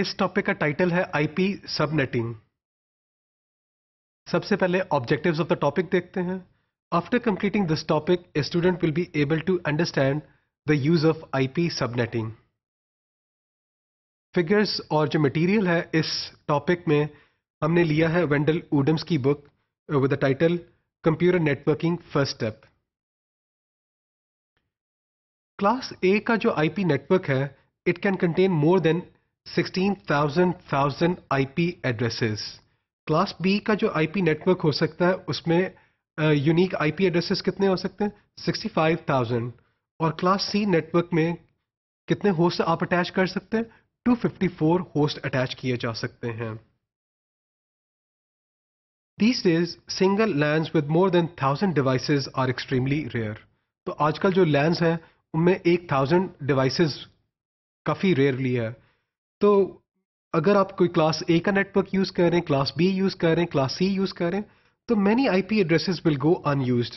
इस टॉपिक का टाइटल है आईपी सबनेटिंग सबसे पहले ऑब्जेक्टिव्स ऑफ द टॉपिक देखते हैं after completing this topic student will be able to understand the use of IP subnetting figures और जो मटेरियल है इस टॉपिक में हमने लिया है वेंडल ऊडम्स की book with the title computer networking first step class A का जो आईपी नेटवर्क है it can contain more than 16,000 IP addresses class B का जो आईपी नेटवर्क हो सकता है उसमें यूनिक आईपी एड्रेसेस कितने हो सकते हैं 65,000 और क्लास सी नेटवर्क में कितने होस्ट आप अटैच कर सकते हैं 254 होस्ट अटैच किए जा सकते हैं These days, single LANs with more than thousand devices are extremely rare. तो आजकल जो LANs हैं उनमें एक थाउजेंड डिवाइसेज काफ़ी रेयरली है तो अगर आप कोई क्लास ए का नेटवर्क यूज कर रहे हैं क्लास बी यूज कर रहे हैं क्लास सी यूज कर रहे हैं तो many I P addresses will go unused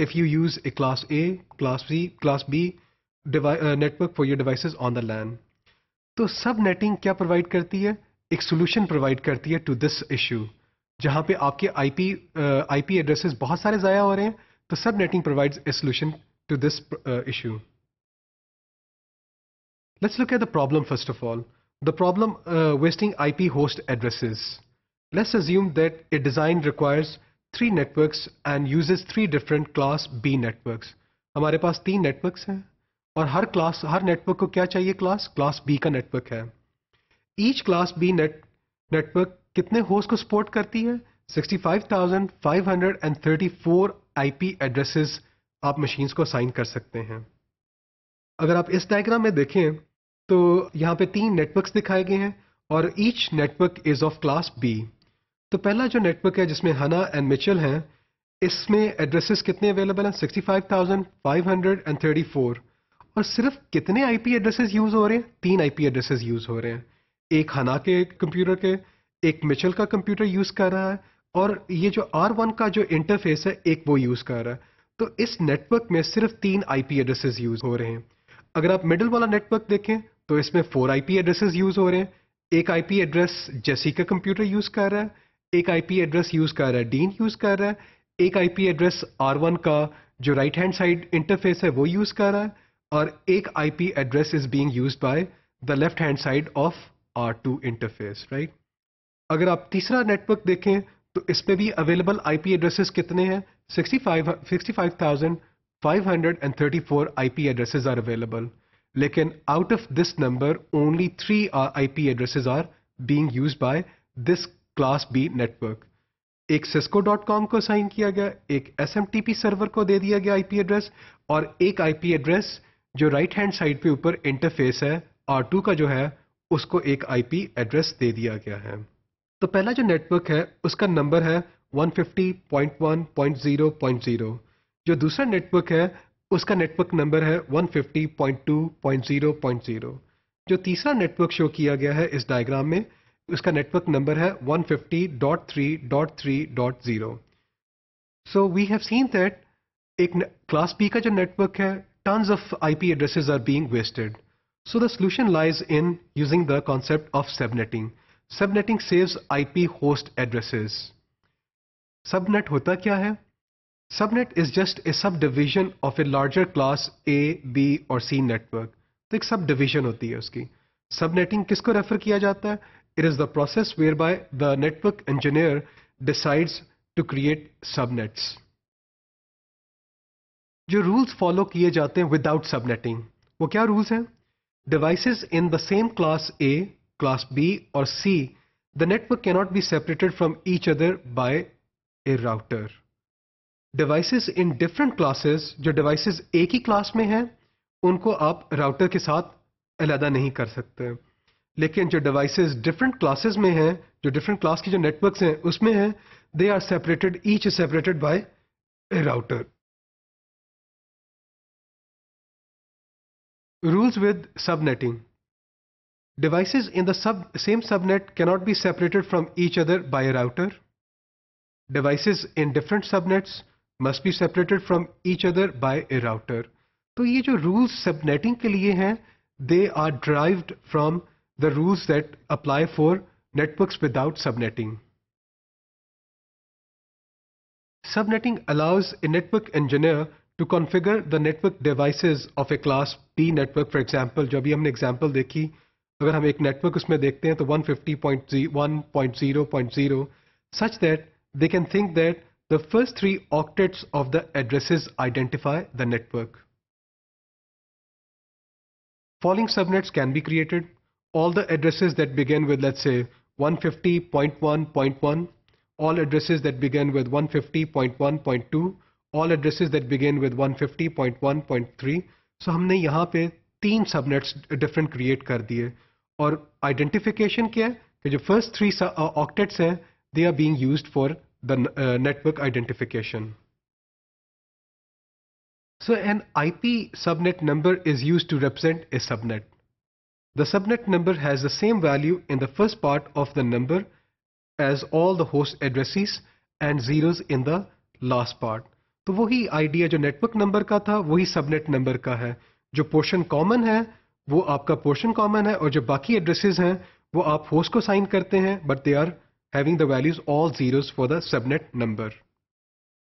if you use a class A class C, class B network for your for on the on तो सब नेटिंग क्या प्रोवाइड करती है एक सोल्यूशन प्रोवाइड करती है टू दिस इशू जहां पे आपके आईपी आईपी एड्रेसेस बहुत सारे ज़ाया हो रहे हैं तो subnetting provides a solution to this issue let's look at the problem first of all the problem uh, wasting IP host addresses. Let's assume that a design requires three networks and uses three different class B networks. हमारे पास तीन networks हैं और हर class हर network को क्या चाहिए class? Class B का network है Each class B net network कितने host को support करती है 65,534 IP addresses आप machines को assign कर सकते हैं अगर आप इस diagram में देखें तो यहाँ पे तीन नेटवर्क्स दिखाए गए हैं और each network is of class B तो पहला जो नेटवर्क है जिसमें हना एंड मिचल हैं इसमें एड्रेसेस कितने अवेलेबल हैं 65,534 और सिर्फ कितने आईपी एड्रेसेस यूज हो रहे हैं तीन आईपी एड्रेसेस यूज हो रहे हैं एक हना के कंप्यूटर के एक मिचल का कंप्यूटर यूज कर रहा है और ये जो आर वन का जो इंटरफेस है एक वो यूज कर रहा है तो इस नेटवर्क में सिर्फ तीन आईपी एड्रेसेस यूज हो रहे हैं अगर आप मिडिल वाला नेटवर्क देखें तो इसमें फोर आईपी एड्रेसेस यूज हो रहे हैं एक आईपी एड्रेस का कंप्यूटर यूज कर रहा है एक आईपी एड्रेस यूज कर रहा है डीन यूज कर रहा है एक आईपी एड्रेस आर वन का जो राइट हैंड साइड इंटरफेस है वो यूज कर रहा है और एक IP address is being used by the left hand side of R two interface right अगर आप तीसरा नेटवर्क देखें तो इसमें भी अवेलेबल आईपी एड्रेसेस कितने हैं sixty sixty five five five thousand hundred and four I IP addresses are available लेकिन out of this number only three I P addresses are being used by this class B network एक Cisco dot com को sign किया गया एक S M T P server को दे दिया गया आईपी एड्रेस और एक आईपी एड्रेस जो राइट हैंड साइड पे ऊपर इंटरफेस है आर टू का जो है उसको एक आईपी एड्रेस दे दिया गया है तो पहला जो नेटवर्क है उसका नंबर है one one fifty point point point zero zero जो दूसरा नेटवर्क है उसका नेटवर्क नंबर है 150.2.0.0 जो तीसरा नेटवर्क शो किया गया है इस डायग्राम में उसका नेटवर्क नंबर है 150.3.3.0 so we have seen that एक क्लास बी का जो नेटवर्क है tons of IP addresses are being wasted so the solution lies in using the concept of subnetting subnetting saves IP host addresses subnet होता क्या है Subnet is just a subdivision of a larger class A, B और C network. तो एक subdivision होती है उसकी. Subnetting किसको रेफर किया जाता है? It is the process whereby the network engineer decides to create subnets. जो rules follow किए जाते हैं without subnetting. वो क्या rules हैं? Devices in the same class A, class B और C, the network cannot be separated from each other by a router. Devices in different classes जो devices एक ही क्लास में हैं उनको आप राउटर के साथ अलहदा नहीं कर सकते लेकिन जो डिवाइसेस डिफरेंट क्लासेस में हैं जो डिफरेंट क्लास की जो नेटवर्क हैं उसमें हैं they are separated each separated by router Rules with subnetting. Devices in the sub same subnet cannot be separated from each other by router router. In different different subnets must be separated from each other by a router. So these जो rules subnetting के लिए they are derived from the rules that apply for networks without subnetting. Subnetting allows a network engineer to configure the network devices of a class P network. For example, जो भी an example देखी अगर हम एक network उसमें देखते हैं 150.1.0.0 such that they can think that the first three octets of the addresses identify the network. Following subnets can be created. All the addresses that begin with let's say 150.1.1, all addresses that begin with 150.1.2, all addresses that begin with 150.1.3. So हमने यहाँ पे तीन subnets different create कर दिए और identification क्या है कि जो three uh, octets octets they are being used for the uh, network identification. So an IP subnet number is used to represent a subnet. The subnet number has the same value in the first part of the number as all the host addresses and zeros in the last part तो वही idea जो network number का था वही subnet number का है जो portion common है वो आपका पोर्शन कॉमन है और जो बाकी एड्रेसेस हैं वो आप होस्ट को साइन करते हैं but they are having the values all zeros for the subnet number.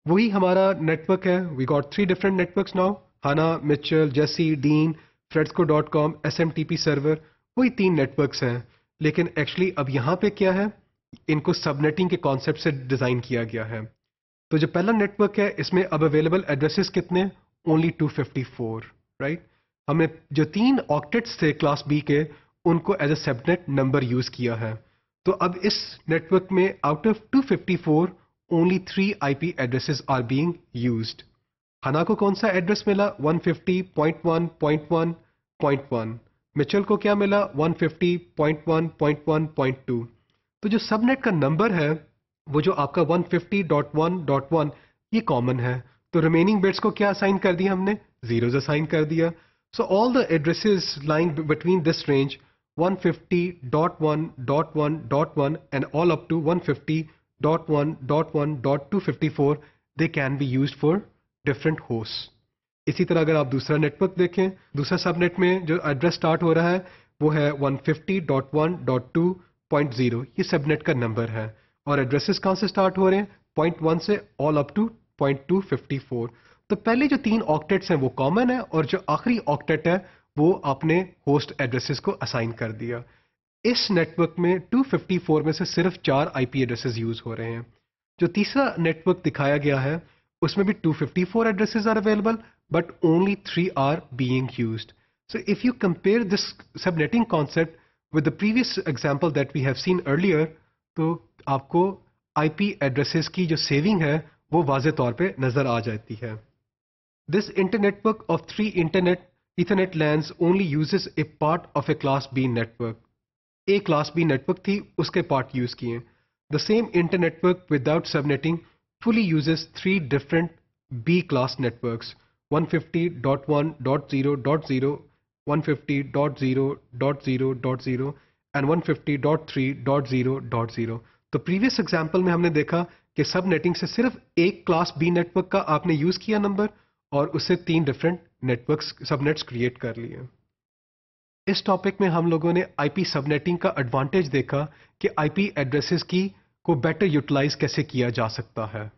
वही हमारा नेटवर्क है we got three different networks now Hannah Mitchell Jesse Dean Fredsco dot com S M T P server वही तीन networks हैं लेकिन actually अब यहाँ पे क्या है इनको सबनेटिंग के कॉन्सेप्ट से डिज़ाइन किया गया है तो जो पहला नेटवर्क है इसमें अब अवेलेबल एड्रेसेस कितने ओनली 254 राइट हमने जो तीन ऑक्टेट्स थे क्लास बी के उनको as a subnet number use किया है तो अब इस नेटवर्क में out of 254 only three IP addresses are being used Hannah को कौन सा एड्रेस मिला 150.1.1.1 मिचल को क्या मिला 150.1.1.2 तो जो सबनेट का नंबर है वो जो आपका 150.1.1 ये कॉमन है तो रिमेनिंग बिट्स को क्या असाइन कर दिया हमने जीरोज असाइन कर दिया so all the addresses lying between this range 150.1.1.1 and all up to 150.1.1.254 they can be used for different hosts. इसी तरह अगर आप दूसरा नेटवर्क देखें दूसरा सबनेट में जो एड्रेस स्टार्ट हो रहा है वो है 150.1.2.0 ये सबनेट का नंबर है और एड्रेसेस कहां से स्टार्ट हो रहे हैं पॉइंट वन से all up to point two fifty four तो पहले जो तीन ऑक्टेट्स हैं वो कॉमन है और जो आखिरी ऑक्टेट है वो अपने होस्ट एड्रेसेस को असाइन कर दिया इस नेटवर्क में 254 में से सिर्फ चार आईपी एड्रेसेस यूज हो रहे हैं जो तीसरा नेटवर्क दिखाया गया है उसमें भी 254 addresses are available but only three are being used so if you compare this subnetting concept with the previous example that we have seen earlier तो आपको आईपी एड्रेसेस की जो सेविंग है वो वाजे तौर पर नजर आ जाती है this internetwork of three internet ethernet LANs only uses a part of a class B network a class B network थी उसके पार्ट यूज किए the same internetwork without subnetting fully use three different B class network one fifty dot one dot zero dot zero one fifty dot zero dot zero dot zero and one fifty dot three dot zero dot zero तो previous example में हमने देखा कि सब netting से सिर्फ एक class B network का आपने यूज किया नंबर और उससे तीन डिफरेंट नेटवर्क्स सबनेट्स क्रिएट कर लिए इस टॉपिक में हम लोगों ने आईपी सबनेटिंग का एडवांटेज देखा कि आईपी एड्रेसेस की को बेटर यूटिलाइज कैसे किया जा सकता है